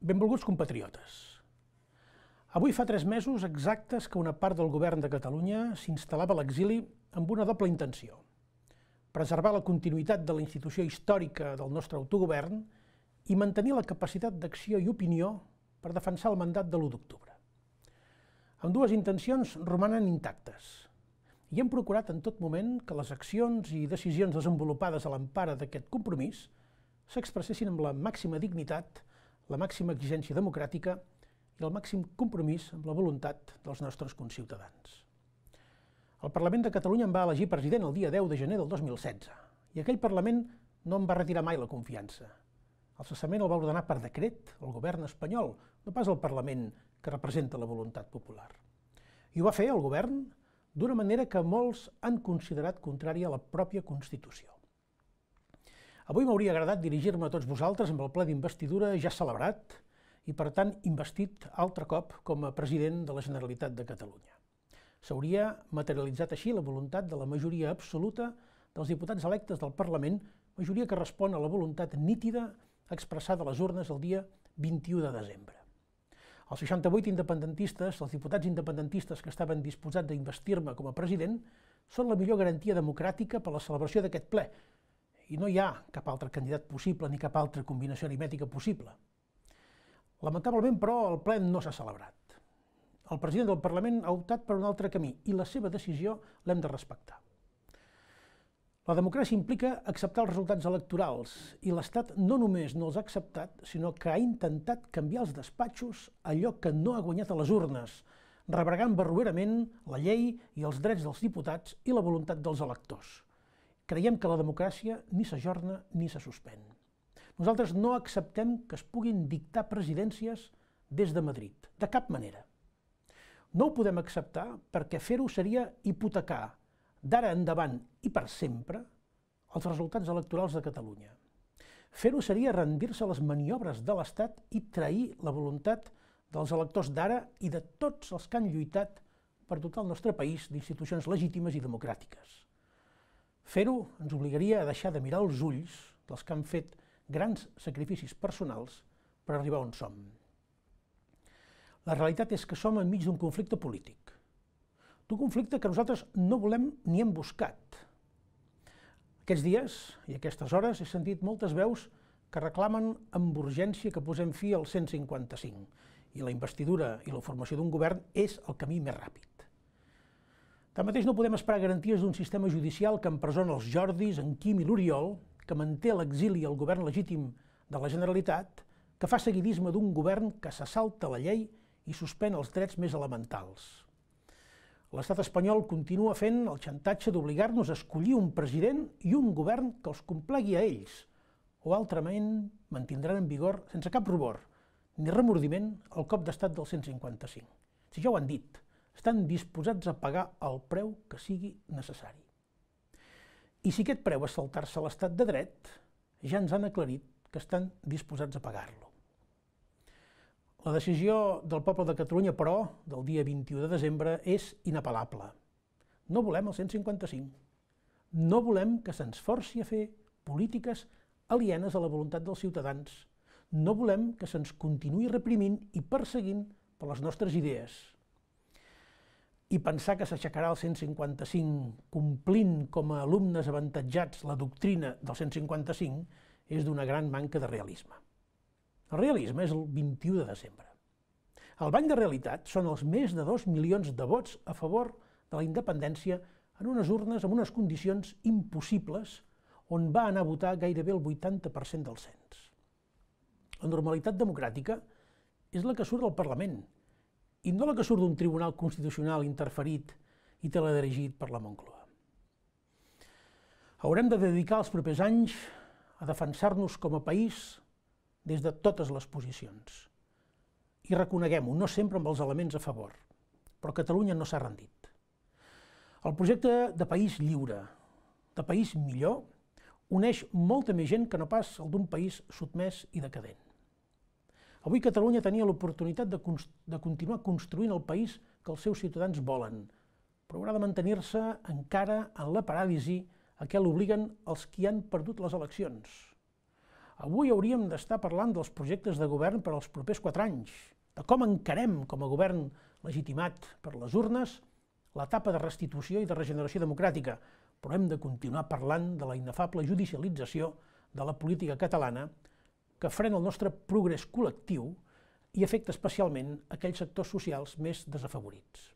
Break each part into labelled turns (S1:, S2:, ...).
S1: Benvolguts compatriotes. Avui fa tres mesos exactes que una part del govern de Catalunya s'instal·lava a l'exili amb una doble intenció. Preservar la continuïtat de la institució històrica del nostre autogovern i mantenir la capacitat d'acció i opinió per defensar el mandat de l'1 d'octubre. Amb dues intencions romanen intactes i hem procurat en tot moment que les accions i decisions desenvolupades a l'empara d'aquest compromís s'expressessin amb la màxima dignitat la màxima exigència democràtica i el màxim compromís amb la voluntat dels nostres conciutadans. El Parlament de Catalunya en va elegir president el dia 10 de gener del 2016 i aquell Parlament no em va retirar mai la confiança. El cessament el va ordenar per decret el govern espanyol, no pas el Parlament que representa la voluntat popular. I ho va fer el govern d'una manera que molts han considerat contrària a la pròpia Constitució. Avui m'hauria agradat dirigir-me a tots vosaltres amb el ple d'investidura ja celebrat i, per tant, investit altre cop com a president de la Generalitat de Catalunya. S'hauria materialitzat així la voluntat de la majoria absoluta dels diputats electes del Parlament, majoria que respon a la voluntat nítida expressada a les urnes el dia 21 de desembre. Els 68 independentistes, els diputats independentistes que estaven disposats d'investir-me com a president, són la millor garantia democràtica per a la celebració d'aquest ple, i no hi ha cap altre candidat possible ni cap altra combinació aritmètica possible. Lamentablement, però, el ple no s'ha celebrat. El president del Parlament ha optat per un altre camí i la seva decisió l'hem de respectar. La democràcia implica acceptar els resultats electorals i l'Estat no només no els ha acceptat, sinó que ha intentat canviar els despatxos allò que no ha guanyat a les urnes, rebregant barroerament la llei i els drets dels diputats i la voluntat dels electors creiem que la democràcia ni s'ajorna ni se suspèn. Nosaltres no acceptem que es puguin dictar presidències des de Madrid, de cap manera. No ho podem acceptar perquè fer-ho seria hipotecar d'ara endavant i per sempre els resultats electorals de Catalunya. Fer-ho seria rendir-se a les maniobres de l'Estat i trair la voluntat dels electors d'ara i de tots els que han lluitat per dotar el nostre país d'institucions legítimes i democràtiques. Fer-ho ens obligaria a deixar de mirar els ulls dels que han fet grans sacrificis personals per arribar on som. La realitat és que som enmig d'un conflicte polític, d'un conflicte que nosaltres no volem ni hem buscat. Aquests dies i aquestes hores he sentit moltes veus que reclamen amb urgència que posem fi al 155 i la investidura i la formació d'un govern és el camí més ràpid. Tanmateix no podem esperar garanties d'un sistema judicial que empresona els Jordis, en Quim i l'Oriol, que manté l'exili al govern legítim de la Generalitat, que fa seguidisme d'un govern que se salta la llei i suspèn els drets més elementals. L'estat espanyol continua fent el xantatge d'obligar-nos a escollir un president i un govern que els complegui a ells, o altrament mantindran en vigor, sense cap rubor ni remordiment, el cop d'estat del 155. Si ja ho han dit, estan disposats a pagar el preu que sigui necessari. I si aquest preu és saltar-se l'estat de dret, ja ens han aclarit que estan disposats a pagar-lo. La decisió del poble de Catalunya, però, del dia 21 de desembre, és inapel·lable. No volem el 155. No volem que se'ns forci a fer polítiques alienes a la voluntat dels ciutadans. No volem que se'ns continuï reprimint i perseguint per les nostres idees, i pensar que s'aixecarà el 155 complint com a alumnes avantatjats la doctrina del 155 és d'una gran manca de realisme. El realisme és el 21 de desembre. El bany de realitat són els més de 2 milions de vots a favor de la independència en unes urnes amb unes condicions impossibles on va anar a votar gairebé el 80% del cens. La normalitat democràtica és la que surt del Parlament i no la que surt d'un tribunal constitucional interferit i teledirigit per la Moncloa. Haurem de dedicar els propers anys a defensar-nos com a país des de totes les posicions. I reconeguem-ho, no sempre amb els elements a favor, però Catalunya no s'ha rendit. El projecte de país lliure, de país millor, uneix molta més gent que no pas el d'un país sotmès i decadent. Avui Catalunya tenia l'oportunitat de, de continuar construint el país que els seus ciutadans volen, però haurà de mantenir-se encara en la paràlisi a què l'obliguen els qui han perdut les eleccions. Avui hauríem d'estar parlant dels projectes de govern per als propers quatre anys, de com encarem com a govern legitimat per les urnes l'etapa de restitució i de regeneració democràtica, però hem de continuar parlant de la inefable judicialització de la política catalana que frena el nostre progrés col·lectiu i afecta especialment aquells sectors socials més desafavorits.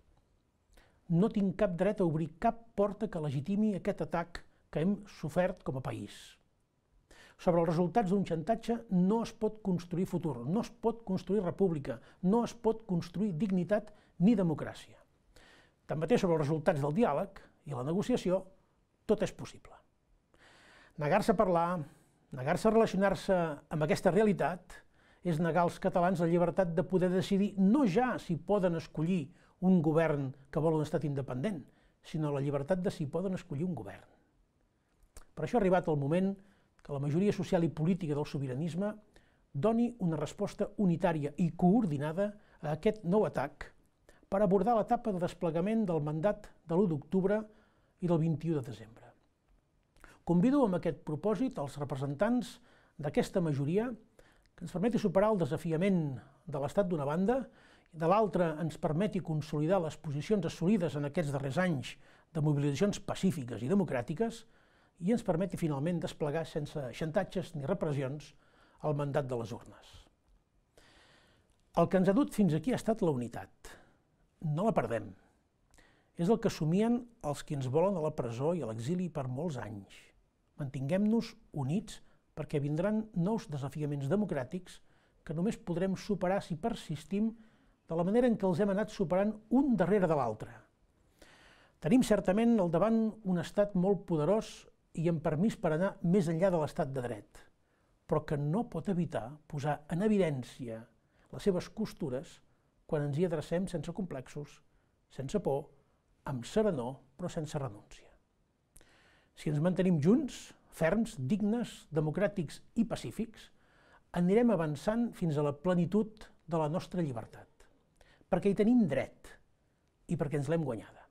S1: No tinc cap dret a obrir cap porta que legitimi aquest atac que hem sofert com a país. Sobre els resultats d'un xantatge no es pot construir futur, no es pot construir república, no es pot construir dignitat ni democràcia. Tanmateix, sobre els resultats del diàleg i la negociació, tot és possible. Negar-se a parlar, Negar-se a relacionar-se amb aquesta realitat és negar als catalans la llibertat de poder decidir no ja si poden escollir un govern que vol un estat independent, sinó la llibertat de si poden escollir un govern. Per això ha arribat el moment que la majoria social i política del sobiranisme doni una resposta unitària i coordinada a aquest nou atac per abordar l'etapa de desplegament del mandat de l'1 d'octubre i del 21 de desembre. Convido amb aquest propòsit els representants d'aquesta majoria que ens permeti superar el desafiament de l'Estat d'una banda i de l'altra ens permeti consolidar les posicions assolides en aquests darrers anys de mobilitzacions pacífiques i democràtiques i ens permeti finalment desplegar sense xantatges ni repressions el mandat de les urnes. El que ens ha dut fins aquí ha estat la unitat. No la perdem. És el que somien els qui ens volen a la presó i a l'exili per molts anys. Mantinguem-nos units perquè vindran nous desafiaments democràtics que només podrem superar si persistim de la manera en què els hem anat superant un darrere de l'altre. Tenim certament al davant un estat molt poderós i amb permís per anar més enllà de l'estat de dret, però que no pot evitar posar en evidència les seves costures quan ens hi adrecem sense complexos, sense por, amb serenor però sense renúncia. Si ens mantenim junts, ferms, dignes, democràtics i pacífics, anirem avançant fins a la plenitud de la nostra llibertat, perquè hi tenim dret i perquè ens l'hem guanyada.